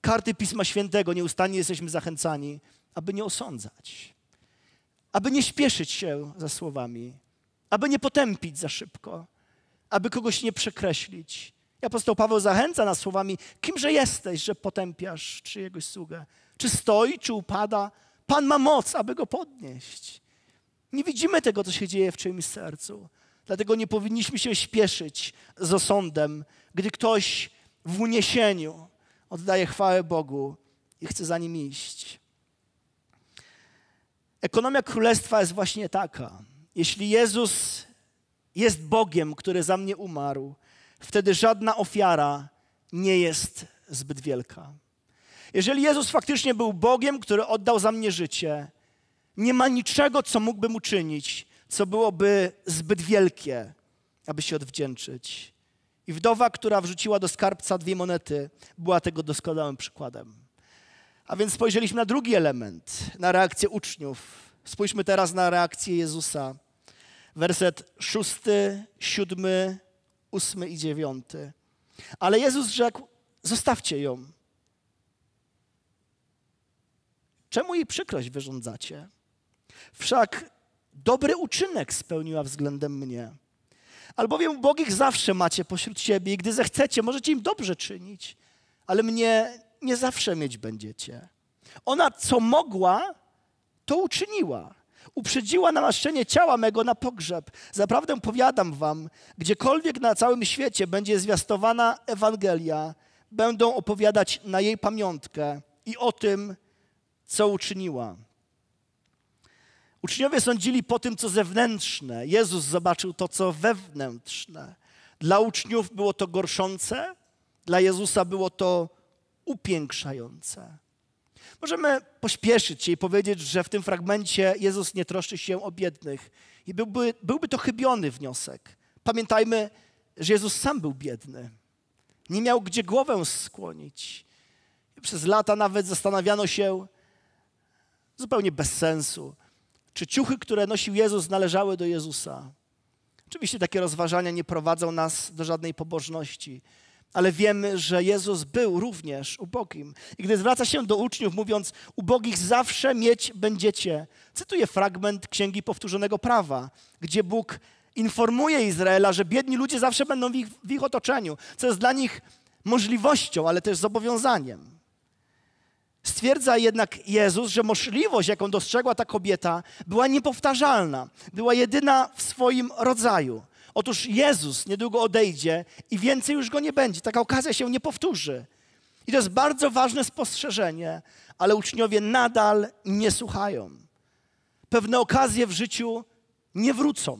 karty Pisma Świętego nieustannie jesteśmy zachęcani, aby nie osądzać, aby nie śpieszyć się za słowami, aby nie potępić za szybko, aby kogoś nie przekreślić. Apostoł Paweł zachęca nas słowami, kimże jesteś, że potępiasz czyjegoś sługę? Czy stoi, czy upada? Pan ma moc, aby go podnieść. Nie widzimy tego, co się dzieje w czyimś sercu. Dlatego nie powinniśmy się śpieszyć z osądem, gdy ktoś w uniesieniu oddaję chwałę Bogu i chcę za nim iść. Ekonomia królestwa jest właśnie taka. Jeśli Jezus jest Bogiem, który za mnie umarł, wtedy żadna ofiara nie jest zbyt wielka. Jeżeli Jezus faktycznie był Bogiem, który oddał za mnie życie, nie ma niczego, co mógłbym uczynić, co byłoby zbyt wielkie, aby się odwdzięczyć. I wdowa, która wrzuciła do skarbca dwie monety, była tego doskonałym przykładem. A więc spojrzeliśmy na drugi element, na reakcję uczniów. Spójrzmy teraz na reakcję Jezusa. Werset szósty, siódmy, ósmy i dziewiąty. Ale Jezus rzekł: Zostawcie ją. Czemu jej przykrość wyrządzacie? Wszak dobry uczynek spełniła względem mnie Albowiem ubogich zawsze macie pośród siebie i gdy zechcecie, możecie im dobrze czynić, ale mnie nie zawsze mieć będziecie. Ona co mogła, to uczyniła. Uprzedziła namaszczenie ciała mego na pogrzeb. Zaprawdę powiadam wam, gdziekolwiek na całym świecie będzie zwiastowana Ewangelia, będą opowiadać na jej pamiątkę i o tym, co uczyniła. Uczniowie sądzili po tym, co zewnętrzne. Jezus zobaczył to, co wewnętrzne. Dla uczniów było to gorszące, dla Jezusa było to upiększające. Możemy pośpieszyć się i powiedzieć, że w tym fragmencie Jezus nie troszczy się o biednych. I byłby, byłby to chybiony wniosek. Pamiętajmy, że Jezus sam był biedny. Nie miał gdzie głowę skłonić. przez lata nawet zastanawiano się zupełnie bez sensu czy ciuchy, które nosił Jezus, należały do Jezusa? Oczywiście takie rozważania nie prowadzą nas do żadnej pobożności, ale wiemy, że Jezus był również ubogim. I gdy zwraca się do uczniów, mówiąc: Ubogich zawsze mieć będziecie, cytuję fragment Księgi Powtórzonego Prawa, gdzie Bóg informuje Izraela, że biedni ludzie zawsze będą w ich, w ich otoczeniu, co jest dla nich możliwością, ale też zobowiązaniem. Stwierdza jednak Jezus, że możliwość, jaką dostrzegła ta kobieta, była niepowtarzalna, była jedyna w swoim rodzaju. Otóż Jezus niedługo odejdzie i więcej już go nie będzie. Taka okazja się nie powtórzy. I to jest bardzo ważne spostrzeżenie, ale uczniowie nadal nie słuchają. Pewne okazje w życiu nie wrócą.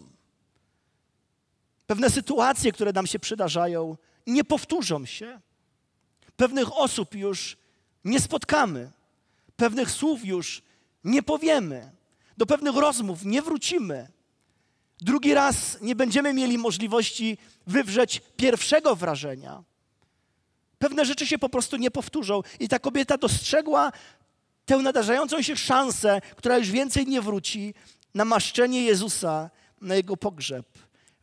Pewne sytuacje, które nam się przydarzają, nie powtórzą się. Pewnych osób już nie spotkamy, pewnych słów już nie powiemy, do pewnych rozmów nie wrócimy. Drugi raz nie będziemy mieli możliwości wywrzeć pierwszego wrażenia. Pewne rzeczy się po prostu nie powtórzą, i ta kobieta dostrzegła tę nadarzającą się szansę, która już więcej nie wróci, namaszczenie Jezusa na jego pogrzeb.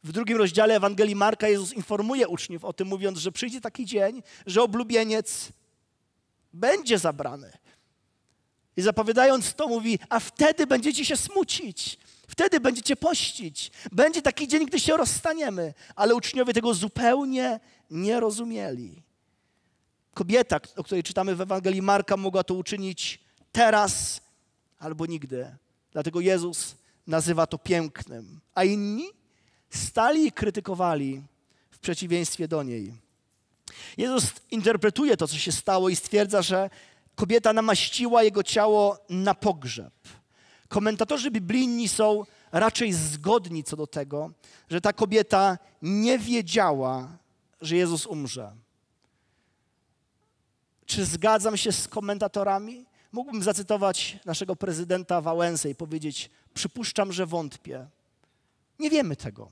W drugim rozdziale Ewangelii Marka Jezus informuje uczniów o tym, mówiąc, że przyjdzie taki dzień, że oblubieniec będzie zabrane. I zapowiadając to, mówi: A wtedy będziecie się smucić, wtedy będziecie pościć. Będzie taki dzień, gdy się rozstaniemy. Ale uczniowie tego zupełnie nie rozumieli. Kobieta, o której czytamy w Ewangelii Marka, mogła to uczynić teraz albo nigdy. Dlatego Jezus nazywa to pięknym. A inni stali i krytykowali w przeciwieństwie do niej. Jezus interpretuje to, co się stało i stwierdza, że kobieta namaściła jego ciało na pogrzeb. Komentatorzy biblijni są raczej zgodni co do tego, że ta kobieta nie wiedziała, że Jezus umrze. Czy zgadzam się z komentatorami? Mógłbym zacytować naszego prezydenta Wałęsę i powiedzieć: Przypuszczam, że wątpię. Nie wiemy tego.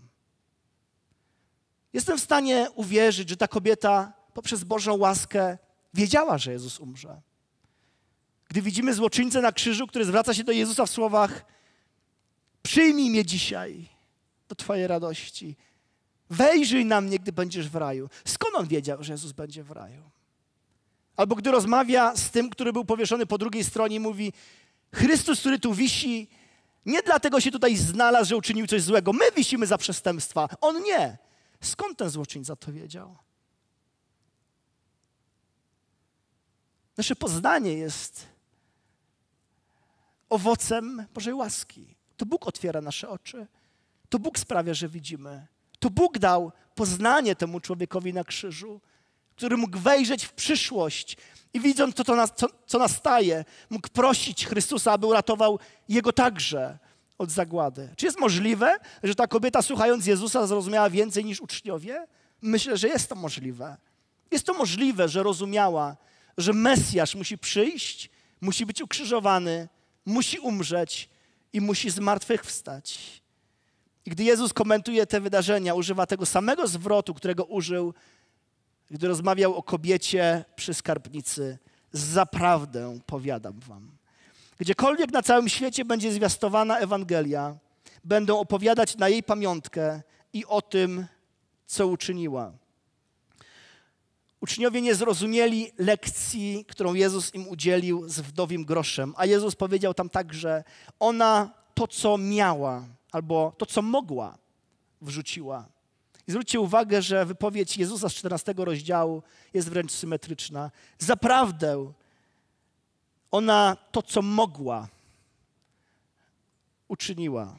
Jestem w stanie uwierzyć, że ta kobieta poprzez Bożą łaskę wiedziała, że Jezus umrze. Gdy widzimy złoczyńcę na krzyżu, który zwraca się do Jezusa w słowach: Przyjmij mnie dzisiaj do Twojej radości. Wejrzyj na mnie, gdy będziesz w raju. Skąd on wiedział, że Jezus będzie w raju? Albo gdy rozmawia z tym, który był powieszony po drugiej stronie, mówi: Chrystus, który tu wisi, nie dlatego się tutaj znalazł, że uczynił coś złego. My wisimy za przestępstwa, on nie. Skąd ten złoczyńca to wiedział? Nasze poznanie jest owocem Bożej łaski. To Bóg otwiera nasze oczy. To Bóg sprawia, że widzimy. To Bóg dał poznanie temu człowiekowi na krzyżu, który mógł wejrzeć w przyszłość i widząc to, co, co nastaje, mógł prosić Chrystusa, aby uratował jego także od zagłady. Czy jest możliwe, że ta kobieta słuchając Jezusa zrozumiała więcej niż uczniowie? Myślę, że jest to możliwe. Jest to możliwe, że rozumiała, że Mesjasz musi przyjść, musi być ukrzyżowany, musi umrzeć i musi zmartwychwstać. I gdy Jezus komentuje te wydarzenia, używa tego samego zwrotu, którego użył, gdy rozmawiał o kobiecie przy skarbnicy. Zaprawdę powiadam wam. Gdziekolwiek na całym świecie będzie zwiastowana Ewangelia, będą opowiadać na jej pamiątkę i o tym, co uczyniła. Uczniowie nie zrozumieli lekcji, którą Jezus im udzielił z wdowim groszem, a Jezus powiedział tam także: Ona to, co miała, albo to, co mogła, wrzuciła. I zwróćcie uwagę, że wypowiedź Jezusa z 14 rozdziału jest wręcz symetryczna. Zaprawdę ona to, co mogła, uczyniła.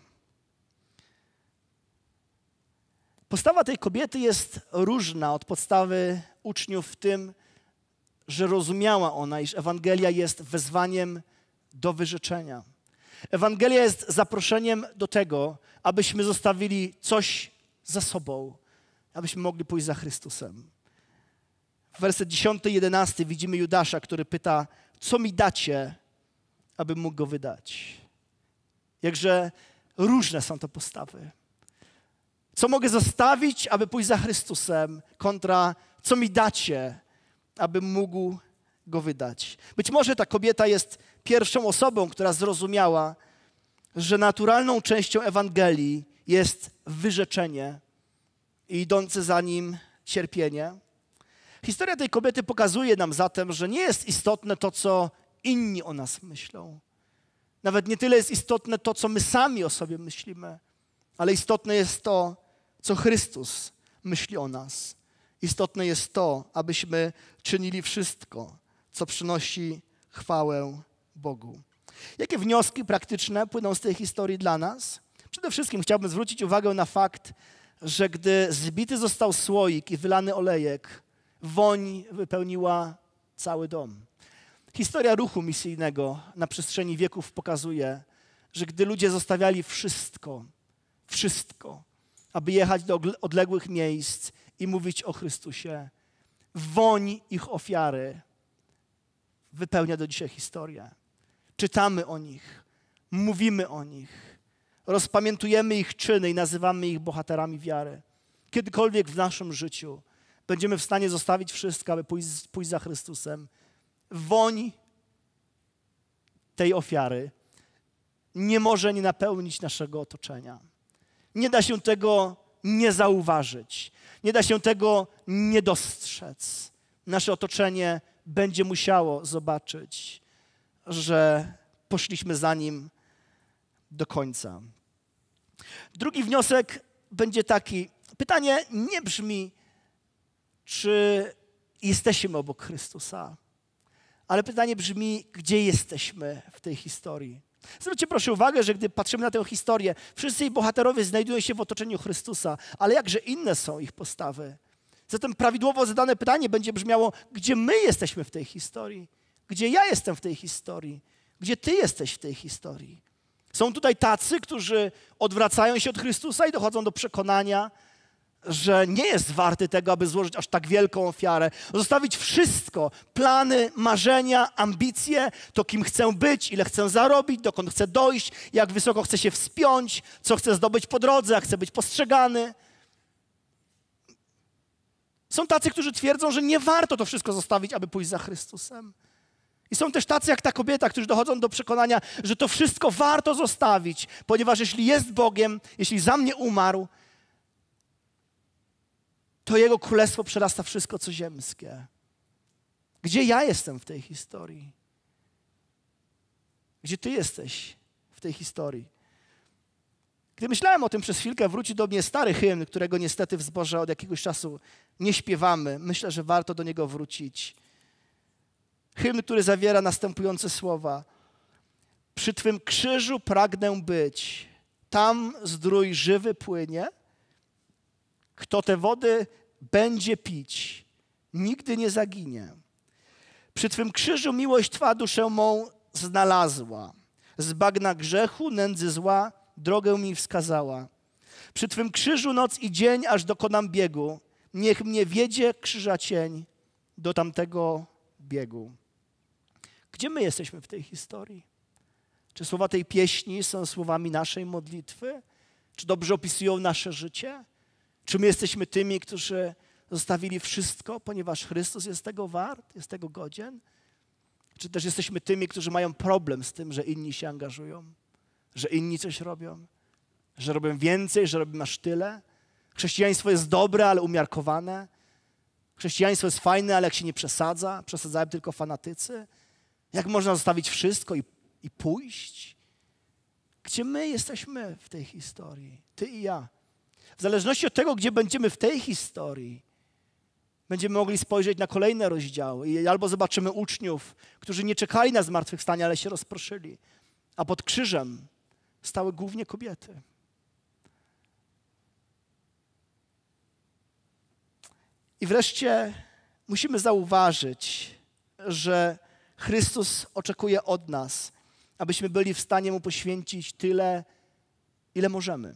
Postawa tej kobiety jest różna od podstawy uczniów w tym, że rozumiała ona, iż Ewangelia jest wezwaniem do wyrzeczenia. Ewangelia jest zaproszeniem do tego, abyśmy zostawili coś za sobą, abyśmy mogli pójść za Chrystusem. W werset 10 i 11 widzimy Judasza, który pyta co mi dacie, abym mógł go wydać. Jakże różne są to postawy. Co mogę zostawić, aby pójść za Chrystusem, kontra co mi dacie, abym mógł go wydać. Być może ta kobieta jest pierwszą osobą, która zrozumiała, że naturalną częścią Ewangelii jest wyrzeczenie i idące za nim cierpienie. Historia tej kobiety pokazuje nam zatem, że nie jest istotne to, co inni o nas myślą. Nawet nie tyle jest istotne to, co my sami o sobie myślimy, ale istotne jest to, co Chrystus myśli o nas. Istotne jest to, abyśmy czynili wszystko, co przynosi chwałę Bogu. Jakie wnioski praktyczne płyną z tej historii dla nas? Przede wszystkim chciałbym zwrócić uwagę na fakt, że gdy zbity został słoik i wylany olejek, woń wypełniła cały dom. Historia ruchu misyjnego na przestrzeni wieków pokazuje, że gdy ludzie zostawiali wszystko, wszystko, aby jechać do odległych miejsc i mówić o Chrystusie, woń ich ofiary wypełnia do dzisiaj historię. Czytamy o nich, mówimy o nich, rozpamiętujemy ich czyny i nazywamy ich bohaterami wiary. Kiedykolwiek w naszym życiu będziemy w stanie zostawić wszystko, aby pójść, pójść za Chrystusem. Woń tej ofiary nie może nie napełnić naszego otoczenia. Nie da się tego nie zauważyć, nie da się tego nie dostrzec. Nasze otoczenie będzie musiało zobaczyć, że poszliśmy za nim do końca. Drugi wniosek będzie taki. Pytanie nie brzmi, czy jesteśmy obok Chrystusa. Ale pytanie brzmi, gdzie jesteśmy w tej historii? Zwróćcie proszę uwagę, że gdy patrzymy na tę historię, wszyscy jej bohaterowie znajdują się w otoczeniu Chrystusa, ale jakże inne są ich postawy. Zatem prawidłowo zadane pytanie będzie brzmiało, gdzie my jesteśmy w tej historii? Gdzie ja jestem w tej historii? Gdzie ty jesteś w tej historii? Są tutaj tacy, którzy odwracają się od Chrystusa i dochodzą do przekonania, że nie jest warty tego, aby złożyć aż tak wielką ofiarę. Zostawić wszystko, plany, marzenia, ambicje, to kim chcę być, ile chcę zarobić, dokąd chcę dojść, jak wysoko chcę się wspiąć, co chcę zdobyć po drodze, jak chcę być postrzegany. Są tacy, którzy twierdzą, że nie warto to wszystko zostawić, aby pójść za Chrystusem. I są też tacy jak ta kobieta, którzy dochodzą do przekonania, że to wszystko warto zostawić, ponieważ jeśli jest Bogiem, jeśli za mnie umarł, to Jego królestwo przerasta wszystko, co ziemskie. Gdzie ja jestem w tej historii? Gdzie Ty jesteś w tej historii? Gdy myślałem o tym przez chwilkę, wróci do mnie stary hymn, którego niestety w zborze od jakiegoś czasu nie śpiewamy. Myślę, że warto do niego wrócić. Hymn, który zawiera następujące słowa. Przy Twym krzyżu pragnę być, tam zdrój żywy płynie – kto te wody będzie pić, nigdy nie zaginie. Przy Twym krzyżu miłość Twa duszę mą znalazła. Z bagna grzechu, nędzy zła, drogę mi wskazała. Przy Twym krzyżu noc i dzień, aż dokonam biegu. Niech mnie wiedzie krzyża cień do tamtego biegu. Gdzie my jesteśmy w tej historii? Czy słowa tej pieśni są słowami naszej modlitwy? Czy dobrze opisują nasze życie? Czy my jesteśmy tymi, którzy zostawili wszystko, ponieważ Chrystus jest tego wart, jest tego godzien? Czy też jesteśmy tymi, którzy mają problem z tym, że inni się angażują, że inni coś robią, że robią więcej, że robią aż tyle? Chrześcijaństwo jest dobre, ale umiarkowane. Chrześcijaństwo jest fajne, ale jak się nie przesadza, przesadzają tylko fanatycy. Jak można zostawić wszystko i, i pójść? Gdzie my jesteśmy w tej historii? Ty i ja. W zależności od tego, gdzie będziemy w tej historii, będziemy mogli spojrzeć na kolejne rozdziały i albo zobaczymy uczniów, którzy nie czekali na zmartwychwstanie, ale się rozproszyli, a pod krzyżem stały głównie kobiety. I wreszcie musimy zauważyć, że Chrystus oczekuje od nas, abyśmy byli w stanie Mu poświęcić tyle, ile możemy.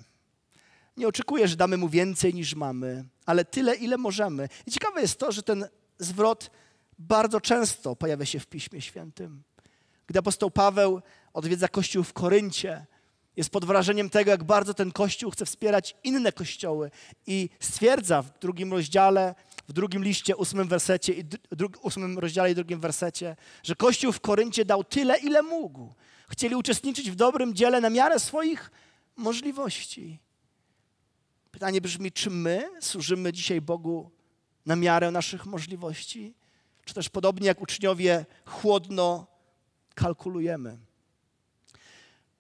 Nie oczekuję, że damy mu więcej niż mamy, ale tyle, ile możemy. I ciekawe jest to, że ten zwrot bardzo często pojawia się w Piśmie Świętym. Gdy apostoł Paweł odwiedza kościół w Koryncie, jest pod wrażeniem tego, jak bardzo ten kościół chce wspierać inne kościoły i stwierdza w drugim rozdziale, w drugim liście, ósmym wersecie, i ósmym rozdziale i drugim wersecie, że kościół w Koryncie dał tyle, ile mógł. Chcieli uczestniczyć w dobrym dziele na miarę swoich możliwości. Pytanie brzmi, czy my służymy dzisiaj Bogu na miarę naszych możliwości, czy też podobnie jak uczniowie chłodno kalkulujemy.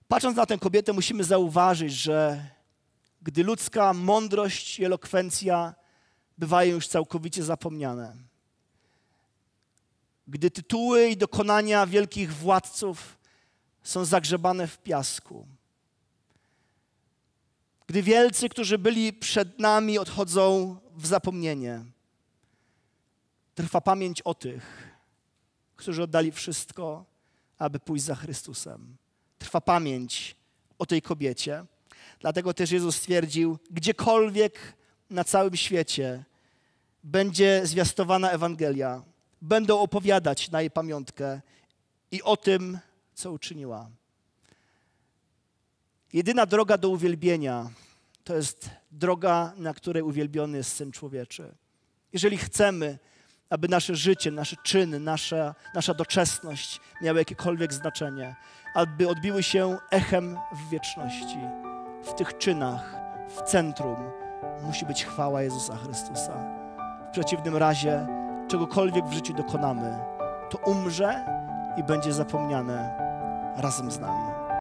Patrząc na tę kobietę, musimy zauważyć, że gdy ludzka mądrość i elokwencja bywają już całkowicie zapomniane, gdy tytuły i dokonania wielkich władców są zagrzebane w piasku, gdy wielcy, którzy byli przed nami, odchodzą w zapomnienie. Trwa pamięć o tych, którzy oddali wszystko, aby pójść za Chrystusem. Trwa pamięć o tej kobiecie. Dlatego też Jezus stwierdził, gdziekolwiek na całym świecie będzie zwiastowana Ewangelia, będą opowiadać na jej pamiątkę i o tym, co uczyniła. Jedyna droga do uwielbienia to jest droga, na której uwielbiony jest Syn Człowieczy. Jeżeli chcemy, aby nasze życie, nasze czyny, nasza, nasza doczesność miały jakiekolwiek znaczenie, aby odbiły się echem w wieczności, w tych czynach, w centrum musi być chwała Jezusa Chrystusa. W przeciwnym razie, czegokolwiek w życiu dokonamy, to umrze i będzie zapomniane razem z nami.